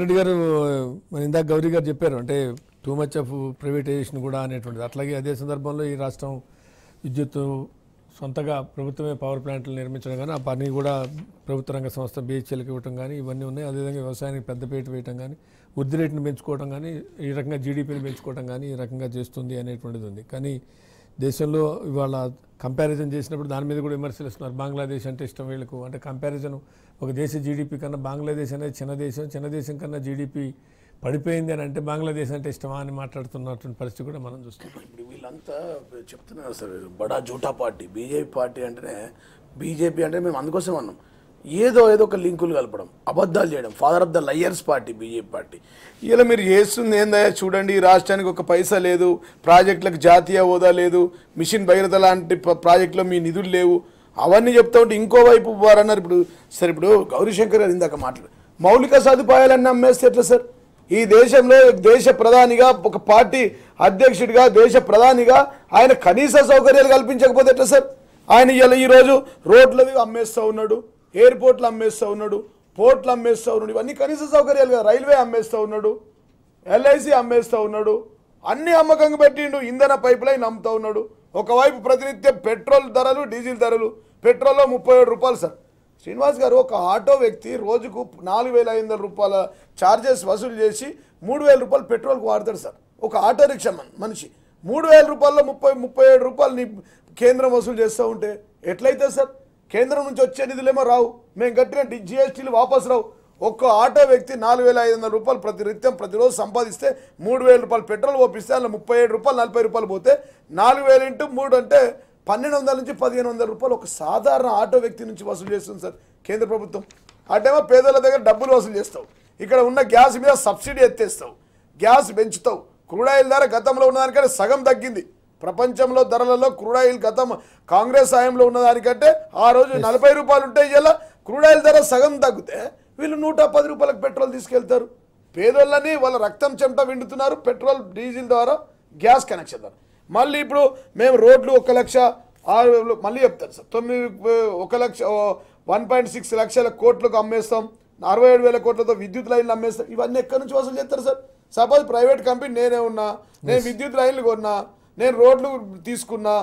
రెడ్డి గారు మరి ఇందాక గౌరీ గారు చెప్పారు అంటే టూ మచ్ ఆఫ్ ప్రైవేటైజేషన్ కూడా అనేటువంటిది అట్లాగే అదే సందర్భంలో ఈ రాష్ట్రం విద్యుత్ సొంతగా ప్రభుత్వమే పవర్ ప్లాంట్లు నిర్మించడం కానీ ఆ పని కూడా ప్రభుత్వ రంగ సంస్థ బీహెచ్ఎల్కి ఇవ్వటం కానీ ఇవన్నీ ఉన్నాయి అదేవిధంగా వ్యవసాయానికి పెద్దపేట వేయటం కానీ వృద్ధి రేటును పెంచుకోవడం కానీ ఈ రకంగా జీడిపిని పెంచుకోవడం కానీ ఈ రకంగా చేస్తుంది అనేటువంటిది ఉంది కానీ దేశంలో ఇవాళ కంపారిజన్ చేసినప్పుడు దాని మీద కూడా విమర్శలు ఇస్తున్నారు బంగ్లాదేశ్ అంటే ఇష్టం వీళ్ళకు అంటే కంపారిజను ఒక దేశ జీడిపి కన్నా బంగ్లాదేశ్ అనేది చిన్న దేశం చిన్న దేశం కన్నా జీడిపి పడిపోయింది అని అంటే బంగ్లాదేశ్ అంటే ఇష్టమా అని మాట్లాడుతున్నటువంటి పరిస్థితి కూడా మనం చూస్తున్నాం ఇప్పుడు వీళ్ళంతా చెప్తున్నారు సార్ బడా జూటా పార్టీ బీజేపీ పార్టీ అంటేనే బీజేపీ అంటే మేము అందుకోసం అన్నాం ఏదో ఏదో ఒక లింకులు కలపడం అబద్ధాలు చేయడం father of the liars party BJP party ఇలా మీరు చేస్తుంది ఏందయ్యా చూడండి ఈ రాష్ట్రానికి ఒక పైసా లేదు ప్రాజెక్టులకు జాతీయ హోదా లేదు మిషన్ బహిరత లాంటి ప్రాజెక్టులో మీ నిధులు లేవు అవన్నీ చెప్తా ఉంటే ఇంకోవైపు పోవారన్నారు ఇప్పుడు సార్ ఇప్పుడు గౌరీశంకర్ గారు ఇందాక మాట్లాడు మౌలిక సదుపాయాలన్నీ అమ్మేస్తే ఎట్లా సార్ ఈ దేశంలో దేశ ప్రధానిగా ఒక పార్టీ అధ్యక్షుడిగా దేశ ప్రధానిగా ఆయన కనీస సౌకర్యాలు కల్పించకపోతే ఎట్లా సార్ ఆయన ఇలా ఈరోజు రోడ్లది అమ్మేస్తూ ఉన్నాడు ఎయిర్పోర్ట్లు అమ్మేస్తూ ఉన్నాడు పోర్ట్లు అమ్మేస్తూ ఉన్నాడు ఇవన్నీ కనీస సౌకర్యాలు కదా రైల్వే అమ్మేస్తూ ఉన్నాడు ఎల్ఐసి అమ్మేస్తూ ఉన్నాడు అన్ని అమ్మకంగా పెట్టిండు ఇంధన పైప్ లైన్ అమ్ముతూ ఉన్నాడు ఒకవైపు ప్రతినిత్యం పెట్రోల్ ధరలు డీజిల్ ధరలు పెట్రోల్లో ముప్పై ఏడు రూపాయలు సార్ శ్రీనివాస్ గారు ఒక ఆటో వ్యక్తి రోజుకు నాలుగు వేల ఐదు రూపాయల ఛార్జెస్ వసూలు చేసి మూడు వేల రూపాయలు పెట్రోల్కి వాడతాడు సార్ ఒక ఆటో రిక్షా మనిషి మూడు వేల రూపాయల్లో ముప్పై ముప్పై ఏడు రూపాయలు నీ కేంద్రం వసూలు చేస్తూ ఉంటే ఎట్లయితే సార్ కేంద్రం నుంచి వచ్చే నిధులేమో రావు మేము కట్టిన జిఎస్టీలు వాపసు రావు ఒక్కో ఆటో వ్యక్తి నాలుగు వేల ఐదు వందల రూపాయలు ప్రతి నిత్యం ప్రతిరోజు సంపాదిస్తే మూడు వేల రూపాయలు పెట్రోల్ పోపిస్తే అందులో ముప్పై ఏడు రూపాయలు నలభై రూపాయలు పోతే నాలుగు వేల ఇంటూ మూడు అంటే పన్నెండు వందల నుంచి పదిహేను వందల రూపాయలు ఒక సాధారణ ఆటో వ్యక్తి నుంచి వసూలు చేస్తుంది సార్ కేంద్ర ప్రభుత్వం అటేమో పేదల దగ్గర డబ్బులు వసూలు చేస్తావు ఇక్కడ ఉన్న గ్యాస్ మీద సబ్సిడీ ఎత్తేస్తావు గ్యాస్ పెంచుతావు క్రూడాయిల్ ధర గతంలో ఉన్నదానికంటే సగం తగ్గింది ప్రపంచంలో ధరలలో క్రూడాయిల్ గతం కాంగ్రెస్ హాయంలో ఉన్నదానికంటే ఆ రోజు నలభై రూపాయలు ఉంటే ఇలా క్రూడాయిల్ ధర సగం తగ్గితే వీళ్ళు నూట పది రూపాయలకు పెట్రోల్ తీసుకెళ్తారు పేదోళ్ళని వాళ్ళ రక్తం చెమట విండుతున్నారు పెట్రోల్ డీజిల్ ద్వారా గ్యాస్ కనెక్షన్ ద్వారా మళ్ళీ ఇప్పుడు మేము రోడ్లు ఒక లక్ష ఆరు మళ్ళీ చెప్తారు సార్ తొమ్మిది ఒక లక్ష వన్ పాయింట్ సిక్స్ లక్షల కోట్లకు అమ్మేస్తాం అరవై ఏడు వేల కోట్లతో విద్యుత్ లైన్లు అమ్మేస్తాం ఇవన్నీ ఎక్కడి నుంచి వసూలు చేస్తారు సార్ సపోజ్ ప్రైవేట్ కంపెనీ నేనే ఉన్నా నేను విద్యుత్ లైన్లు కొన్నా నేను రోడ్లు తీసుకున్నా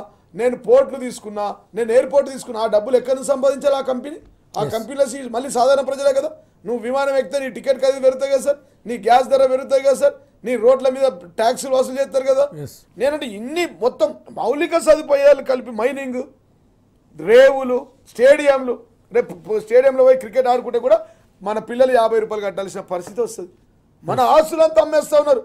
నేను పోర్ట్లు తీసుకున్నా నేను ఎయిర్పోర్ట్ తీసుకున్నా ఆ డబ్బులు ఎక్కడి నుంచి సంపాదించాలి ఆ కంపెనీ ఆ కంపెనీల సీట్ మళ్ళీ సాధారణ ప్రజలే కదా నువ్వు విమానం ఎక్కితే నీ టికెట్ ఖరీదు పెరుగుతాయి కదా సార్ నీ గ్యాస్ ధర పెరుగుతాయి కదా సార్ నీ రోడ్ల మీద ట్యాక్సీలు వసూలు చేస్తారు కదా నేనంటే ఇన్ని మొత్తం మౌలిక సదుపాయాలు కలిపి మైనింగ్ రేవులు స్టేడియంలు రేపు స్టేడియంలో పోయి క్రికెట్ ఆడుకుంటే కూడా మన పిల్లలు యాభై రూపాయలు కట్టాల్సిన పరిస్థితి వస్తుంది మన ఆస్తులంతా అమ్మేస్తూ ఉన్నారు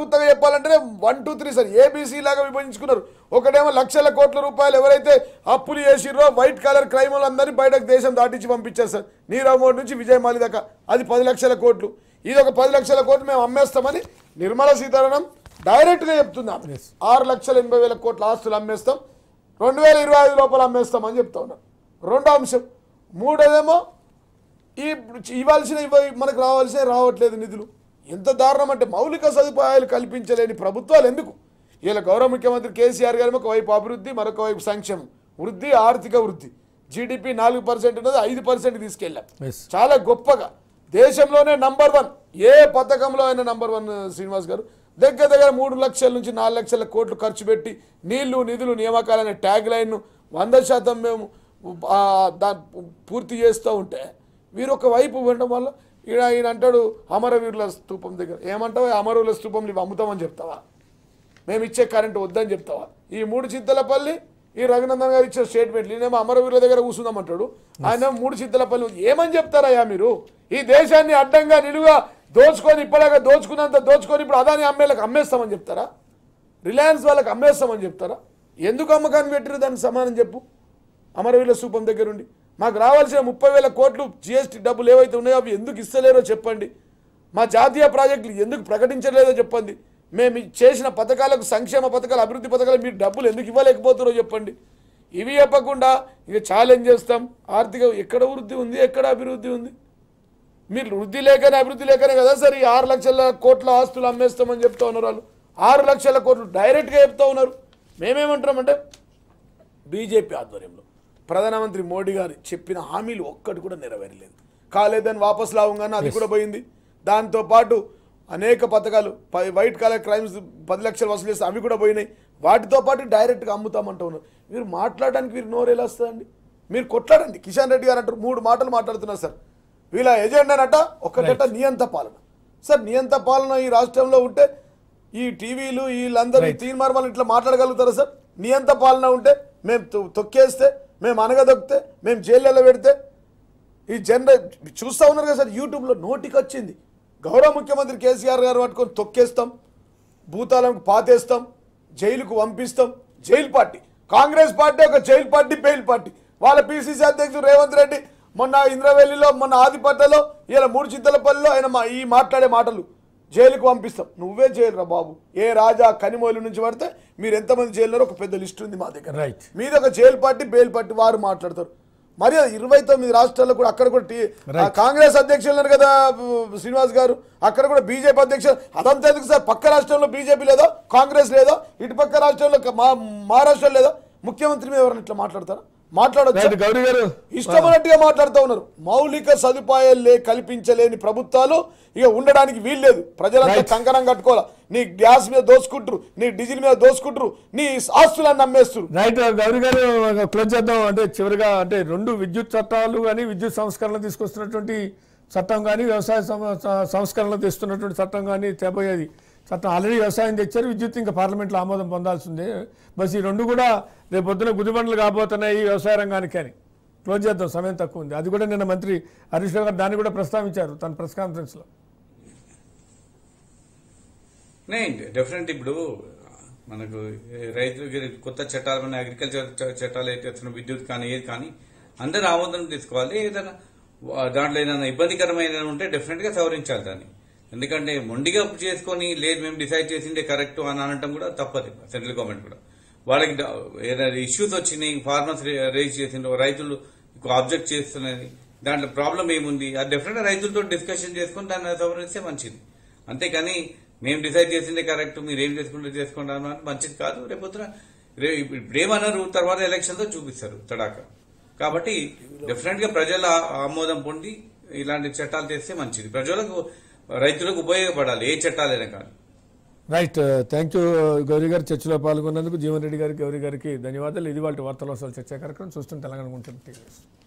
గుత్తగా చెప్పాలంటే one two three sir ABC లాగా విభజించుకున్నారు ఒకటేమో లక్షల కోట్ల రూపాయలు ఎవరైతే అప్పులు చేసిర్రో వైట్ కలర్ క్రైమ్ అందరినీ బయటకు దేశం దాటించి పంపించారు సార్ నీరవ్ మోడీ నుంచి విజయమాలి దాకా అది పది లక్షల కోట్లు ఇది ఒక పది లక్షల కోట్లు మేము అమ్మేస్తామని నిర్మలా సీతారామన్ డైరెక్ట్గా చెప్తున్నాం ఆరు లక్షల ఎనభై వేల కోట్ల ఆస్తులు అమ్మేస్తాం రెండు వేల ఇరవై ఐదు లోపల అమ్మేస్తామని చెప్తా ఉన్నాం రెండో అంశం మూడోదేమో ఈ ఇవ్వాల్సిన మనకు రావాల్సిన రావట్లేదు నిధులు ఎంత దారుణం అంటే మౌలిక సదుపాయాలు కల్పించలేని ప్రభుత్వాలు ఎందుకు ఇలా గౌరవ ముఖ్యమంత్రి కేసీఆర్ గారు ఒకవైపు అభివృద్ధి మరొక వైపు సంక్షేమం వృద్ధి ఆర్థిక వృద్ధి జీడిపి నాలుగు పర్సెంట్ ఉన్నది ఐదు పర్సెంట్ తీసుకెళ్ళాం చాలా గొప్పగా దేశంలోనే నంబర్ వన్ ఏ పథకంలో అయినా నంబర్ వన్ శ్రీనివాస్ గారు దగ్గర దగ్గర మూడు లక్షల నుంచి నాలుగు లక్షల కోట్లు ఖర్చు పెట్టి నీళ్లు నిధులు నియామకాలనే ట్యాగ్ లైన్ను వంద శాతం మేము పూర్తి చేస్తూ ఉంటే వీరు ఒకవైపు ఉండడం వల్ల ఈయన ఈయన అంటాడు అమరవీరుల స్తూపం దగ్గర ఏమంటావు అమరవీరుల స్తూపం నువ్వు అమ్ముతామని చెప్తావా మేము ఇచ్చే కరెంటు వద్దని చెప్తావా ఈ మూడు చింతలపల్లి ఈ రఘునందన్ గారు ఇచ్చే స్టేట్మెంట్లు నేనేమో అమరవీరుల దగ్గర కూర్చుందామంటాడు ఆయన మూడు చింతలపల్లి ఏమని చెప్తారయ్యా మీరు ఈ దేశాన్ని అడ్డంగా నిలువుగా దోచుకొని ఇప్పటిదాకా దోచుకున్నంత దోచుకొని ఇప్పుడు అదాని అమ్మేలకు అమ్మేస్తామని చెప్తారా రిలయన్స్ వాళ్ళకి అమ్మేస్తామని చెప్తారా ఎందుకు అమ్మకాన్ని పెట్టారు దానికి సమానం చెప్పు అమరవీరుల స్థూపం దగ్గరుండి మాకు రావాల్సిన ముప్పై వేల కోట్లు జిఎస్టీ డబ్బులు ఏవైతే ఉన్నాయో అవి ఎందుకు ఇస్తలేరో చెప్పండి మా జాతీయ ప్రాజెక్టులు ఎందుకు ప్రకటించలేదో చెప్పండి మేము చేసిన పథకాలకు సంక్షేమ పథకాలు అభివృద్ధి పథకాలు మీరు డబ్బులు ఎందుకు ఇవ్వలేకపోతున్నారో చెప్పండి ఇవి చెప్పకుండా ఇక ఛాలెంజ్ చేస్తాం ఆర్థిక ఎక్కడ వృద్ధి ఉంది ఎక్కడ అభివృద్ధి ఉంది మీరు వృద్ధి లేకనే అభివృద్ధి లేకనే కదా సార్ ఈ ఆరు లక్షల కోట్ల ఆస్తులు అమ్మేస్తామని చెప్తా ఉన్నారు వాళ్ళు ఆరు లక్షల కోట్లు డైరెక్ట్గా చెప్తా ఉన్నారు మేమేమంటున్నామంటే బీజేపీ ఆధ్వర్యంలో ప్రధానమంత్రి మోడీ గారు చెప్పిన హామీలు ఒక్కటి కూడా నెరవేరలేదు కాలేదని వాపసు లావంగానే అది కూడా పోయింది దాంతోపాటు అనేక పథకాలు వైట్ కలర్ క్రైమ్స్ పది లక్షలు వసూలు చేస్తే అవి కూడా పోయినాయి వాటితో పాటు డైరెక్ట్గా అమ్ముతామంటూ ఉన్నారు మీరు మాట్లాడడానికి మీరు నోరు ఎలా వస్తుందండి మీరు కొట్లాడండి కిషన్ రెడ్డి గారు అంటారు మూడు మాటలు మాట్లాడుతున్నారు సార్ వీళ్ళ ఎజెండానట ఒక్కటట నియంత పాలన సార్ నియంత పాలన ఈ రాష్ట్రంలో ఉంటే ఈ టీవీలు వీళ్ళందరూ తీర్మార్మాలు ఇట్లా మాట్లాడగలుగుతారా సార్ నియంత పాలన ఉంటే మేము తొక్కేస్తే మేము అనగదొక్కితే మేము జైళ్ళలో పెడితే ఈ జనరే చూస్తూ ఉన్నారు కదా సార్ యూట్యూబ్లో నోటికి వచ్చింది గౌరవ ముఖ్యమంత్రి కేసీఆర్ గారు పట్టుకొని తొక్కేస్తాం భూతాలకు పాతేస్తాం జైలుకు పంపిస్తాం జైలు పార్టీ కాంగ్రెస్ పార్టీ ఒక జైలు పార్టీ బెయిల్ పార్టీ వాళ్ళ పిసిసి అధ్యక్షుడు రేవంత్ రెడ్డి మొన్న ఇంద్రవెల్లిలో మొన్న ఆదిపట్లలో ఇలా మూడు చింతలపల్లిలో ఆయన ఈ మాట్లాడే మాటలు జైలుకు పంపిస్తాం నువ్వే జైలురా బాబు ఏ రాజా కనిమోలు నుంచి పడితే మీరు ఎంతమంది జైలున్నారో ఒక పెద్ద లిస్ట్ ఉంది మా దగ్గర రైట్ మీద ఒక జైలు పార్టీ బెయిల్ పార్టీ వారు మాట్లాడతారు మరి ఇరవై తొమ్మిది రాష్ట్రాల్లో కూడా అక్కడ కూడా కాంగ్రెస్ అధ్యక్షులు ఉన్నారు కదా శ్రీనివాస్ గారు అక్కడ కూడా బీజేపీ అధ్యక్షులు అదంతా ఎందుకు సార్ పక్క రాష్ట్రంలో బీజేపీ లేదో కాంగ్రెస్ లేదో ఇటుపక్క రాష్ట్రంలో మహారాష్ట్ర లేదో ముఖ్యమంత్రి మీద ఎవరైనా ఇట్లా మాట్లాడతారా మాట్లాడచ్చు గౌరీ గారు ఇష్టమైనట్టుగా మాట్లాడుతూ ఉన్నారు మౌలిక సదుపాయాలే కల్పించలేని ప్రభుత్వాలు ఇక ఉండడానికి వీల్లేదు ప్రజలంతా కంకణం కట్టుకోవాలి నీ గ్యాస్ మీద దోసుకుంటారు నీ డీజిల్ మీద దోసుకుంటారు నీ ఆస్తులను నమ్మేస్తారు రైట్ గౌరీ గారు క్లోజ్ చేద్దాం అంటే చివరిగా అంటే రెండు విద్యుత్ చట్టాలు కానీ విద్యుత్ సంస్కరణలు తీసుకొస్తున్నటువంటి చట్టం కానీ వ్యవసాయ సంస్కరణలు తీస్తున్నటువంటి చట్టం కానీ తెబోయేది చట్టం ఆల్రెడీ వ్యవసాయం తెచ్చారు విద్యుత్ ఇంకా పార్లమెంట్లో ఆమోదం పొందాల్సిందే బస్ ఈ రెండు కూడా రేపొద్దున గుదిబండలు కాబోతున్నాయి వ్యవసాయ రంగానికి అని క్లోజ్ చేద్దాం సమయం తక్కువ ఉంది అది కూడా నిన్న మంత్రి హరీష్ రావు గారు దాన్ని కూడా ప్రస్తావించారు తన ప్రెస్ కాన్ఫరెన్స్లో డెఫినెట్ ఇప్పుడు మనకు రైతులకి కొత్త చట్టాలు మన అగ్రికల్చర్ చట్టాలు అయితే వచ్చిన విద్యుత్ కానీ ఏది కానీ అందరూ ఆమోదం తీసుకోవాలి ఏదైనా దాంట్లో ఏదైనా ఇబ్బందికరమైన ఉంటే డెఫినెట్గా సవరించాలి దాన్ని ఎందుకంటే మొండిగా చేసుకొని లేదు మేము డిసైడ్ చేసిందే కరెక్ట్ అని అనటం కూడా తప్పదు సెంట్రల్ గవర్నమెంట్ కూడా వాళ్ళకి ఏదైనా ఇష్యూస్ వచ్చినాయి ఫార్మర్స్ రేజ్ చేసిండ్రు రైతులు ఆబ్జెక్ట్ చేస్తున్నది దాంట్లో ప్రాబ్లం ఏముంది అది డెఫినెట్ రైతులతో డిస్కషన్ చేసుకుని దాన్ని సవరిస్తే మంచిది అంతేకాని మేము డిసైడ్ చేసిందే కరెక్ట్ మీరు ఏం చేసుకుంటే చేసుకుంటాను అని మంచిది కాదు రేపొద్దున ఇప్పుడు తర్వాత ఎలక్షన్తో చూపిస్తారు తడాక కాబట్టి డెఫినెట్గా ప్రజల ఆమోదం పొంది ఇలాంటి చట్టాలు చేస్తే మంచిది ప్రజలకు రైతులకు ఉపయోగపడాలి ఏ చట్టాలైనా కానీ రైట్ థ్యాంక్ యూ గౌరీ గారు చర్చలో పాల్గొన్నందుకు జీవన్ రెడ్డి గారికి గౌరీ గారికి ధన్యవాదాలు ఇది వాళ్ళ వార్తలు అసలు చర్చా కార్యక్రమం చూస్తుంటే తెలంగాణ ఉంటుంది